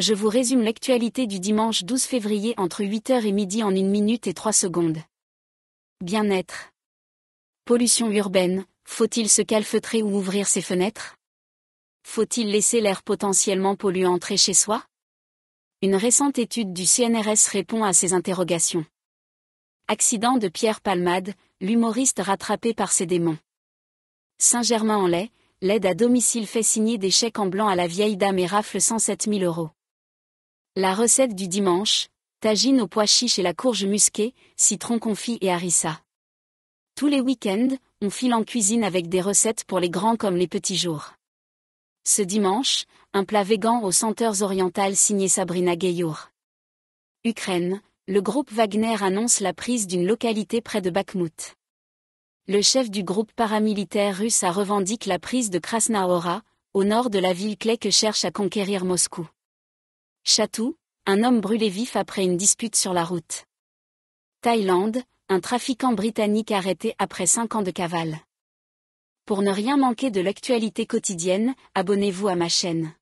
je vous résume l'actualité du dimanche 12 février entre 8h et midi en 1 minute et 3 secondes. Bien-être. Pollution urbaine, faut-il se calfeutrer ou ouvrir ses fenêtres Faut-il laisser l'air potentiellement polluant entrer chez soi Une récente étude du CNRS répond à ces interrogations. Accident de Pierre Palmade, l'humoriste rattrapé par ses démons. Saint-Germain-en-Laye, l'aide à domicile fait signer des chèques en blanc à la vieille dame et rafle 107 000 euros. La recette du dimanche, tagine au pois chiche et la courge musquée, citron confit et harissa. Tous les week-ends, on file en cuisine avec des recettes pour les grands comme les petits jours. Ce dimanche, un plat végan aux senteurs orientales signé Sabrina Gayour. Ukraine, le groupe Wagner annonce la prise d'une localité près de Bakhmut. Le chef du groupe paramilitaire russe a revendiqué la prise de Krasnaora, au nord de la ville clé que cherche à conquérir Moscou. Chatou, un homme brûlé vif après une dispute sur la route. Thaïlande, un trafiquant britannique arrêté après 5 ans de cavale. Pour ne rien manquer de l'actualité quotidienne, abonnez-vous à ma chaîne.